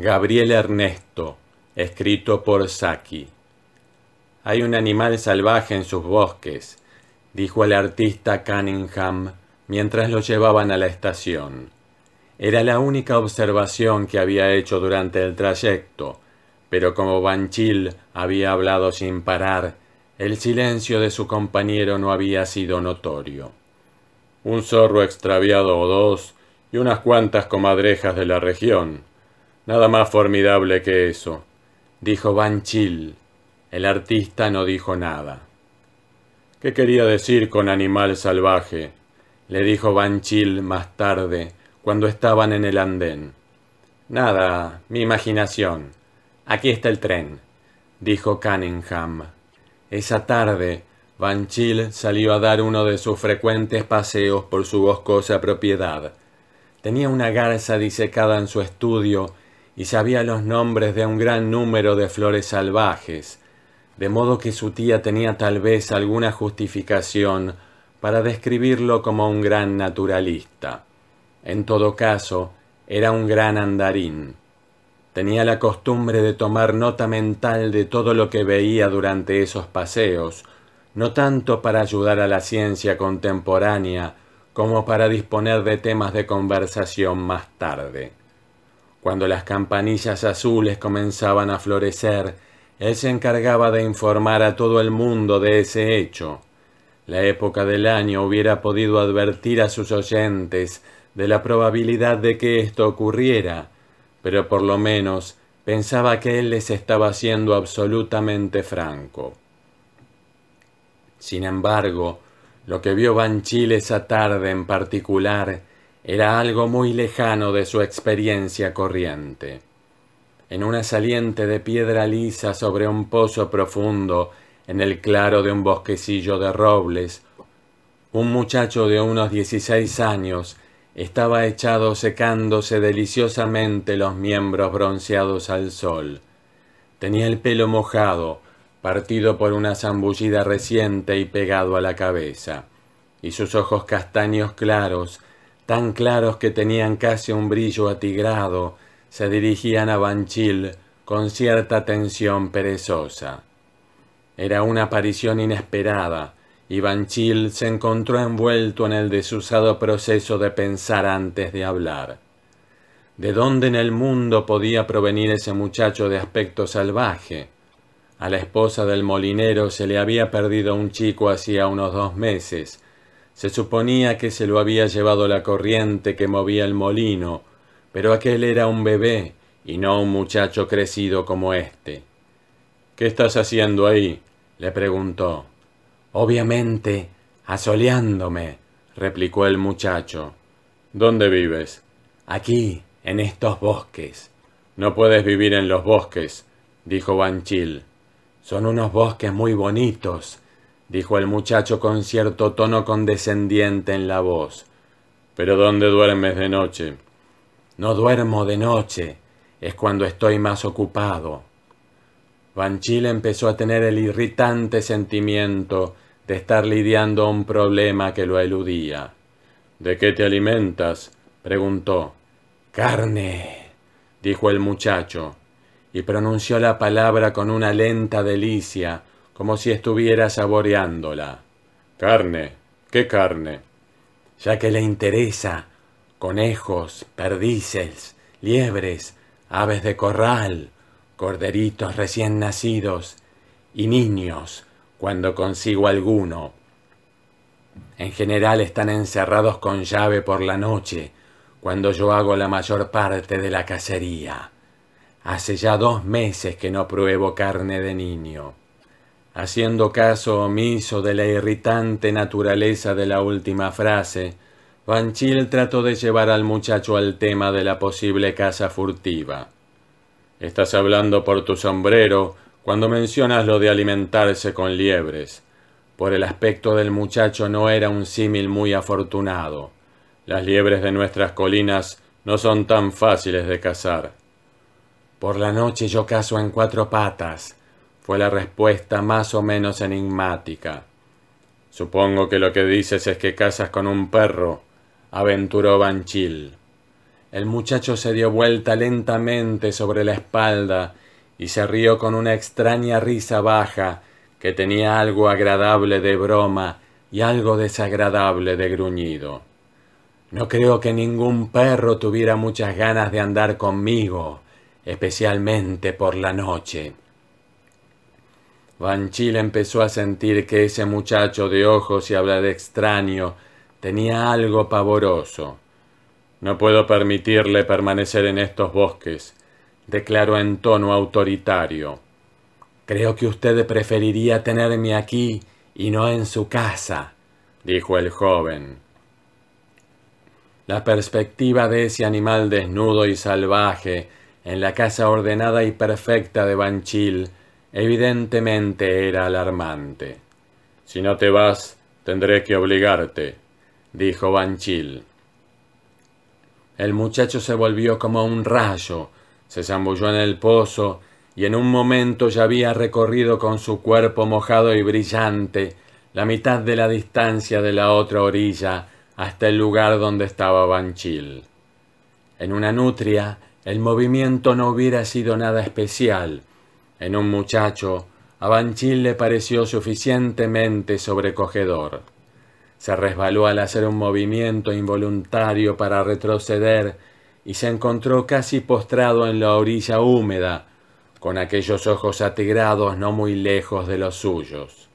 Gabriel Ernesto, escrito por Saki. Hay un animal salvaje en sus bosques, dijo el artista Cunningham mientras lo llevaban a la estación. Era la única observación que había hecho durante el trayecto, pero como Banchil había hablado sin parar, el silencio de su compañero no había sido notorio. Un zorro extraviado o dos y unas cuantas comadrejas de la región, Nada más formidable que eso, dijo Van El artista no dijo nada. ¿Qué quería decir con animal salvaje? le dijo Van más tarde, cuando estaban en el andén. Nada, mi imaginación. Aquí está el tren, dijo Cunningham. Esa tarde, Van salió a dar uno de sus frecuentes paseos por su boscosa propiedad. Tenía una garza disecada en su estudio y sabía los nombres de un gran número de flores salvajes, de modo que su tía tenía tal vez alguna justificación para describirlo como un gran naturalista. En todo caso, era un gran andarín. Tenía la costumbre de tomar nota mental de todo lo que veía durante esos paseos, no tanto para ayudar a la ciencia contemporánea como para disponer de temas de conversación más tarde. Cuando las campanillas azules comenzaban a florecer, él se encargaba de informar a todo el mundo de ese hecho. La época del año hubiera podido advertir a sus oyentes de la probabilidad de que esto ocurriera, pero por lo menos pensaba que él les estaba siendo absolutamente franco. Sin embargo, lo que vio Banchil esa tarde en particular era algo muy lejano de su experiencia corriente. En una saliente de piedra lisa sobre un pozo profundo, en el claro de un bosquecillo de robles, un muchacho de unos dieciséis años estaba echado secándose deliciosamente los miembros bronceados al sol. Tenía el pelo mojado, partido por una zambullida reciente y pegado a la cabeza, y sus ojos castaños claros tan claros que tenían casi un brillo atigrado, se dirigían a Banchil con cierta tensión perezosa. Era una aparición inesperada, y Banchil se encontró envuelto en el desusado proceso de pensar antes de hablar. ¿De dónde en el mundo podía provenir ese muchacho de aspecto salvaje? A la esposa del molinero se le había perdido un chico hacía unos dos meses, se suponía que se lo había llevado la corriente que movía el molino, pero aquel era un bebé y no un muchacho crecido como éste. ¿Qué estás haciendo ahí? le preguntó. Obviamente, asoleándome, replicó el muchacho. ¿Dónde vives? Aquí, en estos bosques. No puedes vivir en los bosques, dijo Banchil. Son unos bosques muy bonitos, dijo el muchacho con cierto tono condescendiente en la voz. Pero ¿dónde duermes de noche? No duermo de noche, es cuando estoy más ocupado. Banchil empezó a tener el irritante sentimiento de estar lidiando un problema que lo eludía. ¿De qué te alimentas? preguntó. Carne, dijo el muchacho, y pronunció la palabra con una lenta delicia como si estuviera saboreándola. Carne, qué carne. Ya que le interesa, conejos, perdices, liebres, aves de corral, corderitos recién nacidos y niños, cuando consigo alguno. En general están encerrados con llave por la noche, cuando yo hago la mayor parte de la cacería. Hace ya dos meses que no pruebo carne de niño haciendo caso omiso de la irritante naturaleza de la última frase, Vanchil trató de llevar al muchacho al tema de la posible casa furtiva. Estás hablando por tu sombrero cuando mencionas lo de alimentarse con liebres. Por el aspecto del muchacho no era un símil muy afortunado. Las liebres de nuestras colinas no son tan fáciles de cazar. Por la noche yo cazo en cuatro patas, fue la respuesta más o menos enigmática. Supongo que lo que dices es que casas con un perro, aventuró Banchil. El muchacho se dio vuelta lentamente sobre la espalda y se rió con una extraña risa baja que tenía algo agradable de broma y algo desagradable de gruñido. No creo que ningún perro tuviera muchas ganas de andar conmigo, especialmente por la noche. Banchil empezó a sentir que ese muchacho de ojos y hablar extraño tenía algo pavoroso. No puedo permitirle permanecer en estos bosques, declaró en tono autoritario. Creo que usted preferiría tenerme aquí y no en su casa, dijo el joven. La perspectiva de ese animal desnudo y salvaje en la casa ordenada y perfecta de Banchil evidentemente era alarmante. Si no te vas, tendré que obligarte, dijo Banchil. El muchacho se volvió como un rayo, se zambulló en el pozo y en un momento ya había recorrido con su cuerpo mojado y brillante la mitad de la distancia de la otra orilla hasta el lugar donde estaba Banchil. En una nutria el movimiento no hubiera sido nada especial, en un muchacho, a le pareció suficientemente sobrecogedor. Se resbaló al hacer un movimiento involuntario para retroceder y se encontró casi postrado en la orilla húmeda, con aquellos ojos atigrados no muy lejos de los suyos.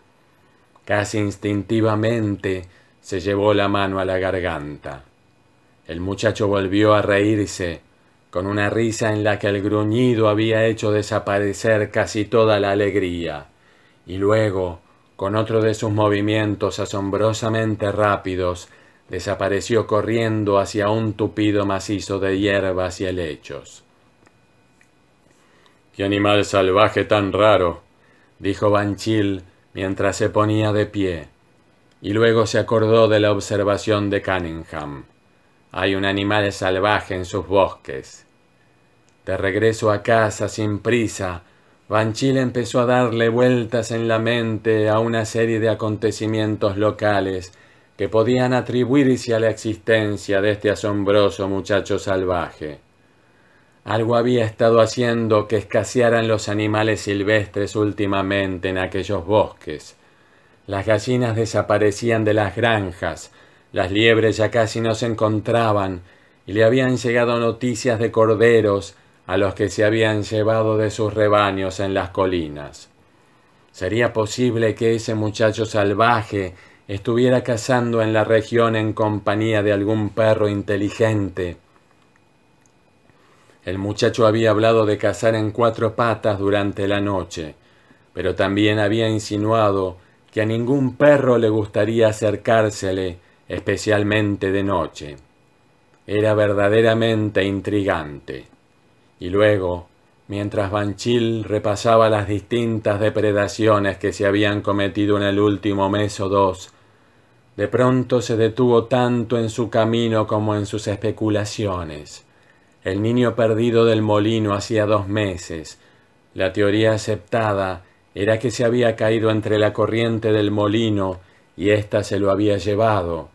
Casi instintivamente se llevó la mano a la garganta. El muchacho volvió a reírse con una risa en la que el gruñido había hecho desaparecer casi toda la alegría, y luego, con otro de sus movimientos asombrosamente rápidos, desapareció corriendo hacia un tupido macizo de hierbas y helechos. Qué animal salvaje tan raro, dijo Banchil mientras se ponía de pie, y luego se acordó de la observación de Cunningham. Hay un animal salvaje en sus bosques. De regreso a casa sin prisa, banchil empezó a darle vueltas en la mente a una serie de acontecimientos locales que podían atribuirse a la existencia de este asombroso muchacho salvaje. Algo había estado haciendo que escasearan los animales silvestres últimamente en aquellos bosques. Las gallinas desaparecían de las granjas, las liebres ya casi no se encontraban y le habían llegado noticias de corderos a los que se habían llevado de sus rebaños en las colinas. ¿Sería posible que ese muchacho salvaje estuviera cazando en la región en compañía de algún perro inteligente? El muchacho había hablado de cazar en cuatro patas durante la noche, pero también había insinuado que a ningún perro le gustaría acercársele especialmente de noche. Era verdaderamente intrigante. Y luego, mientras Banchil repasaba las distintas depredaciones que se habían cometido en el último mes o dos, de pronto se detuvo tanto en su camino como en sus especulaciones. El niño perdido del molino hacía dos meses. La teoría aceptada era que se había caído entre la corriente del molino y ésta se lo había llevado.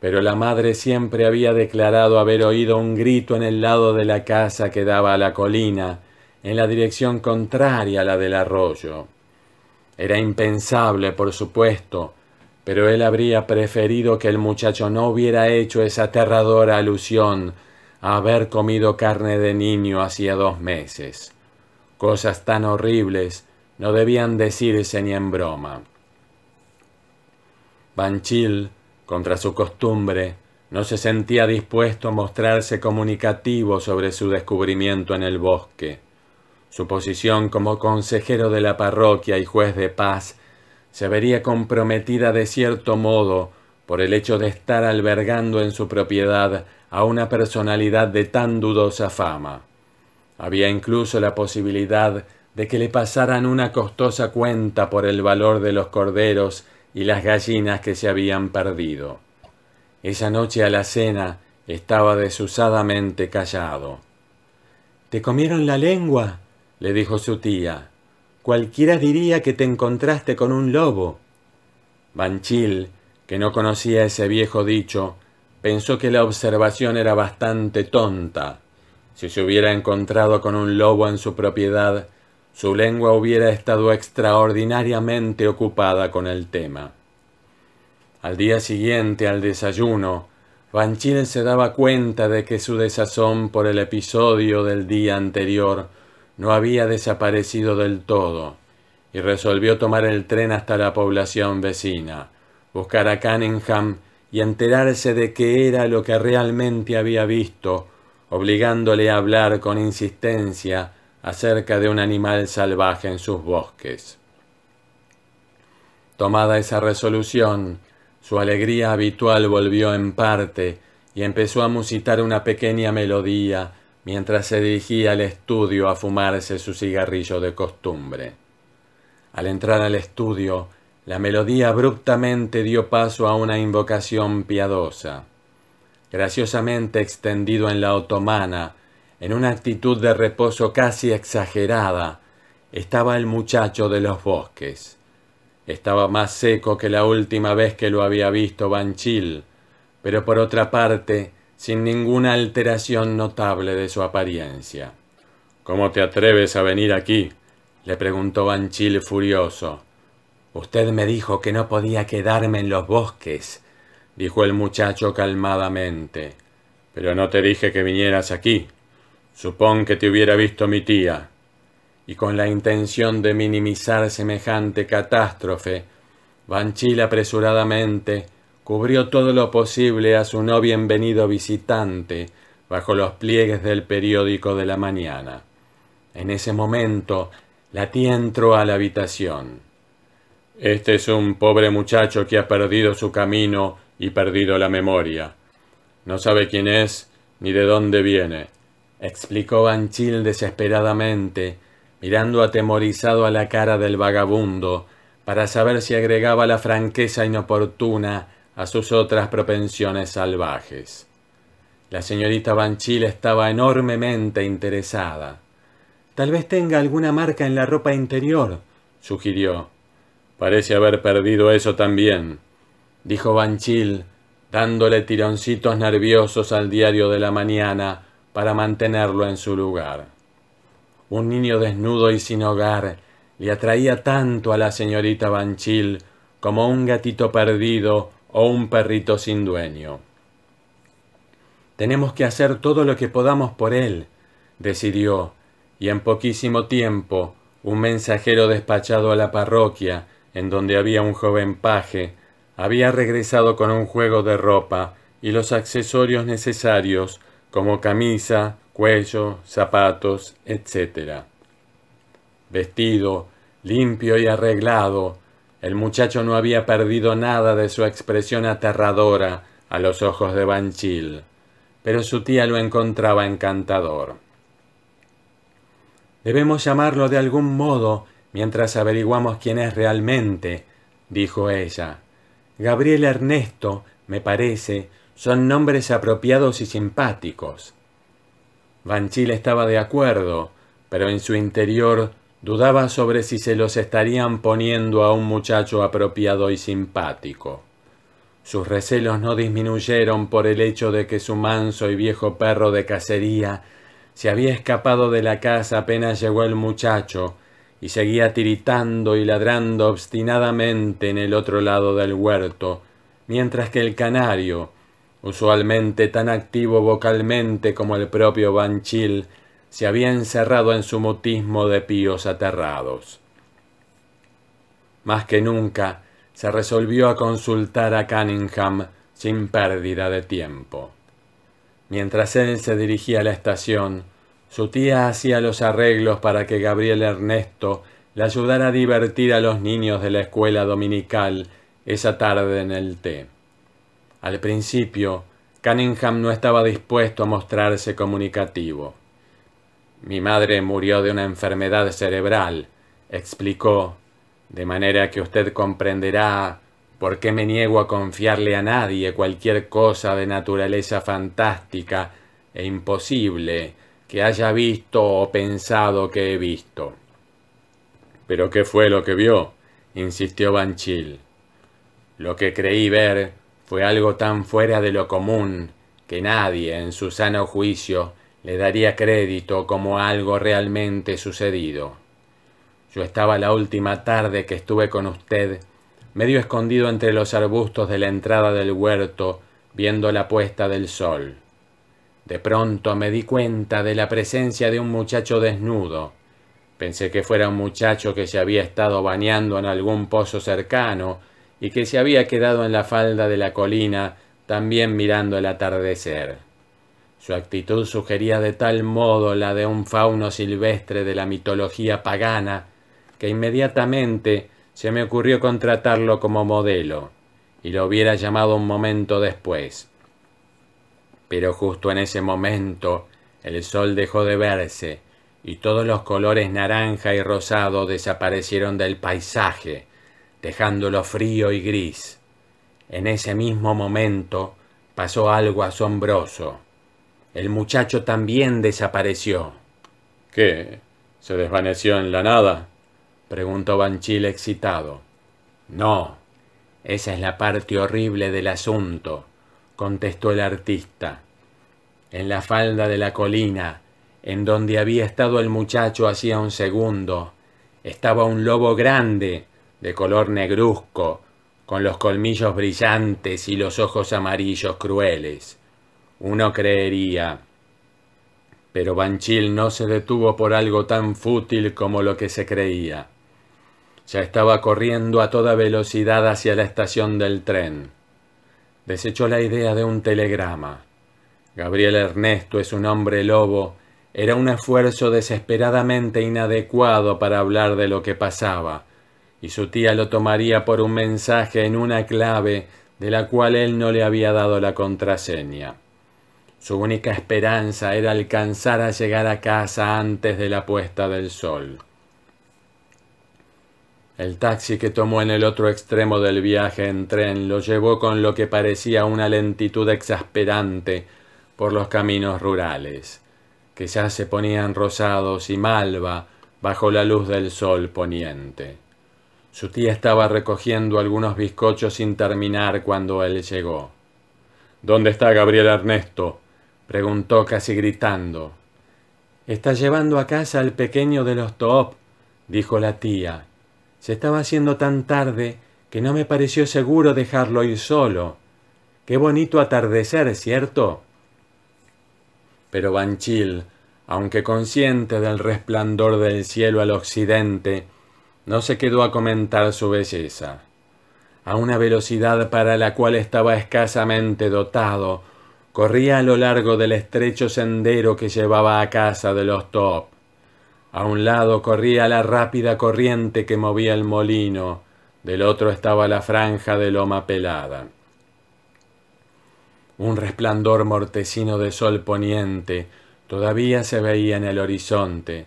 Pero la madre siempre había declarado haber oído un grito en el lado de la casa que daba a la colina, en la dirección contraria a la del arroyo. Era impensable, por supuesto, pero él habría preferido que el muchacho no hubiera hecho esa aterradora alusión a haber comido carne de niño hacía dos meses. Cosas tan horribles no debían decirse ni en broma. Banchil contra su costumbre, no se sentía dispuesto a mostrarse comunicativo sobre su descubrimiento en el bosque. Su posición como consejero de la parroquia y juez de paz se vería comprometida de cierto modo por el hecho de estar albergando en su propiedad a una personalidad de tan dudosa fama. Había incluso la posibilidad de que le pasaran una costosa cuenta por el valor de los corderos y las gallinas que se habían perdido. Esa noche a la cena estaba desusadamente callado. ¿Te comieron la lengua? le dijo su tía. Cualquiera diría que te encontraste con un lobo. Banchil, que no conocía ese viejo dicho, pensó que la observación era bastante tonta. Si se hubiera encontrado con un lobo en su propiedad, su lengua hubiera estado extraordinariamente ocupada con el tema. Al día siguiente, al desayuno, Banchil se daba cuenta de que su desazón por el episodio del día anterior no había desaparecido del todo, y resolvió tomar el tren hasta la población vecina, buscar a Cunningham y enterarse de qué era lo que realmente había visto, obligándole a hablar con insistencia acerca de un animal salvaje en sus bosques. Tomada esa resolución, su alegría habitual volvió en parte y empezó a musitar una pequeña melodía mientras se dirigía al estudio a fumarse su cigarrillo de costumbre. Al entrar al estudio, la melodía abruptamente dio paso a una invocación piadosa. Graciosamente extendido en la otomana, en una actitud de reposo casi exagerada, estaba el muchacho de los bosques. Estaba más seco que la última vez que lo había visto Banchil, pero por otra parte, sin ninguna alteración notable de su apariencia. ¿Cómo te atreves a venir aquí? le preguntó Banchil furioso. Usted me dijo que no podía quedarme en los bosques, dijo el muchacho calmadamente. Pero no te dije que vinieras aquí. Supón que te hubiera visto mi tía, y con la intención de minimizar semejante catástrofe, Banchil apresuradamente cubrió todo lo posible a su no bienvenido visitante bajo los pliegues del periódico de la mañana. En ese momento, la tía entró a la habitación. Este es un pobre muchacho que ha perdido su camino y perdido la memoria. No sabe quién es ni de dónde viene explicó Banchil desesperadamente, mirando atemorizado a la cara del vagabundo, para saber si agregaba la franqueza inoportuna a sus otras propensiones salvajes. La señorita Banchil estaba enormemente interesada. Tal vez tenga alguna marca en la ropa interior, sugirió. Parece haber perdido eso también, dijo Banchil, dándole tironcitos nerviosos al diario de la mañana, para mantenerlo en su lugar. Un niño desnudo y sin hogar le atraía tanto a la señorita Banchil como un gatito perdido o un perrito sin dueño. Tenemos que hacer todo lo que podamos por él, decidió, y en poquísimo tiempo un mensajero despachado a la parroquia, en donde había un joven paje, había regresado con un juego de ropa y los accesorios necesarios como camisa, cuello, zapatos, etc. Vestido, limpio y arreglado, el muchacho no había perdido nada de su expresión aterradora a los ojos de Banchil, pero su tía lo encontraba encantador. Debemos llamarlo de algún modo mientras averiguamos quién es realmente, dijo ella. Gabriel Ernesto, me parece, son nombres apropiados y simpáticos. Banchil estaba de acuerdo, pero en su interior dudaba sobre si se los estarían poniendo a un muchacho apropiado y simpático. Sus recelos no disminuyeron por el hecho de que su manso y viejo perro de cacería se había escapado de la casa apenas llegó el muchacho y seguía tiritando y ladrando obstinadamente en el otro lado del huerto, mientras que el canario, usualmente tan activo vocalmente como el propio Banchil, se había encerrado en su mutismo de píos aterrados. Más que nunca, se resolvió a consultar a Cunningham sin pérdida de tiempo. Mientras él se dirigía a la estación, su tía hacía los arreglos para que Gabriel Ernesto le ayudara a divertir a los niños de la escuela dominical esa tarde en el té. Al principio, Cunningham no estaba dispuesto a mostrarse comunicativo. Mi madre murió de una enfermedad cerebral, explicó, de manera que usted comprenderá por qué me niego a confiarle a nadie cualquier cosa de naturaleza fantástica e imposible que haya visto o pensado que he visto. ¿Pero qué fue lo que vio? insistió Banchil. Lo que creí ver fue algo tan fuera de lo común que nadie, en su sano juicio, le daría crédito como algo realmente sucedido. Yo estaba la última tarde que estuve con usted, medio escondido entre los arbustos de la entrada del huerto, viendo la puesta del sol. De pronto me di cuenta de la presencia de un muchacho desnudo. Pensé que fuera un muchacho que se había estado bañando en algún pozo cercano, y que se había quedado en la falda de la colina también mirando el atardecer. Su actitud sugería de tal modo la de un fauno silvestre de la mitología pagana que inmediatamente se me ocurrió contratarlo como modelo, y lo hubiera llamado un momento después. Pero justo en ese momento el sol dejó de verse, y todos los colores naranja y rosado desaparecieron del paisaje, dejándolo frío y gris. En ese mismo momento pasó algo asombroso. El muchacho también desapareció. ¿Qué? ¿Se desvaneció en la nada? preguntó Banchil excitado. No, esa es la parte horrible del asunto, contestó el artista. En la falda de la colina, en donde había estado el muchacho hacía un segundo, estaba un lobo grande, de color negruzco, con los colmillos brillantes y los ojos amarillos crueles. Uno creería. Pero Banchil no se detuvo por algo tan fútil como lo que se creía. Ya estaba corriendo a toda velocidad hacia la estación del tren. Desechó la idea de un telegrama. Gabriel Ernesto es un hombre lobo. Era un esfuerzo desesperadamente inadecuado para hablar de lo que pasaba y su tía lo tomaría por un mensaje en una clave de la cual él no le había dado la contraseña. Su única esperanza era alcanzar a llegar a casa antes de la puesta del sol. El taxi que tomó en el otro extremo del viaje en tren lo llevó con lo que parecía una lentitud exasperante por los caminos rurales, que ya se ponían rosados y malva bajo la luz del sol poniente. Su tía estaba recogiendo algunos bizcochos sin terminar cuando él llegó. ¿Dónde está Gabriel Ernesto? preguntó casi gritando. Está llevando a casa al pequeño de los Top, dijo la tía. Se estaba haciendo tan tarde que no me pareció seguro dejarlo ir solo. Qué bonito atardecer, ¿cierto? Pero Banchil, aunque consciente del resplandor del cielo al occidente, no se quedó a comentar su belleza. A una velocidad para la cual estaba escasamente dotado, corría a lo largo del estrecho sendero que llevaba a casa de los Top. A un lado corría la rápida corriente que movía el molino, del otro estaba la franja de loma pelada. Un resplandor mortecino de sol poniente todavía se veía en el horizonte,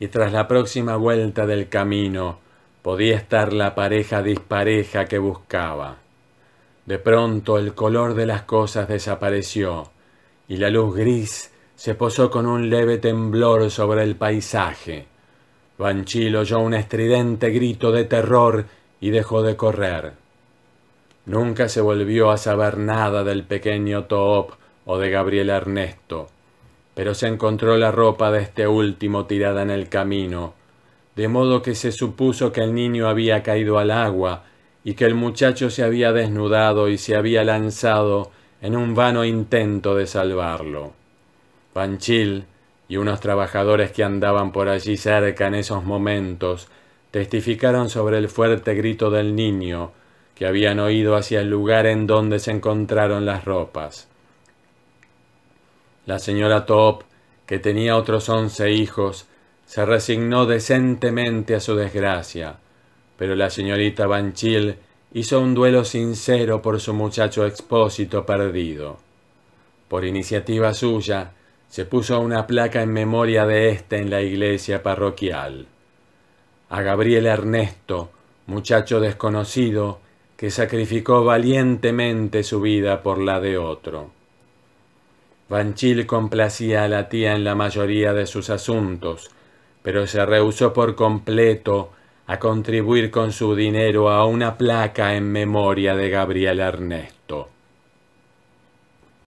y tras la próxima vuelta del camino podía estar la pareja dispareja que buscaba. De pronto el color de las cosas desapareció y la luz gris se posó con un leve temblor sobre el paisaje. Banchil oyó un estridente grito de terror y dejó de correr. Nunca se volvió a saber nada del pequeño Toop o de Gabriel Ernesto pero se encontró la ropa de este último tirada en el camino, de modo que se supuso que el niño había caído al agua y que el muchacho se había desnudado y se había lanzado en un vano intento de salvarlo. Panchil y unos trabajadores que andaban por allí cerca en esos momentos testificaron sobre el fuerte grito del niño que habían oído hacia el lugar en donde se encontraron las ropas. La señora Top, que tenía otros once hijos, se resignó decentemente a su desgracia, pero la señorita Banchil hizo un duelo sincero por su muchacho expósito perdido. Por iniciativa suya, se puso una placa en memoria de éste en la iglesia parroquial. A Gabriel Ernesto, muchacho desconocido, que sacrificó valientemente su vida por la de otro. Banchil complacía a la tía en la mayoría de sus asuntos, pero se rehusó por completo a contribuir con su dinero a una placa en memoria de Gabriel Ernesto.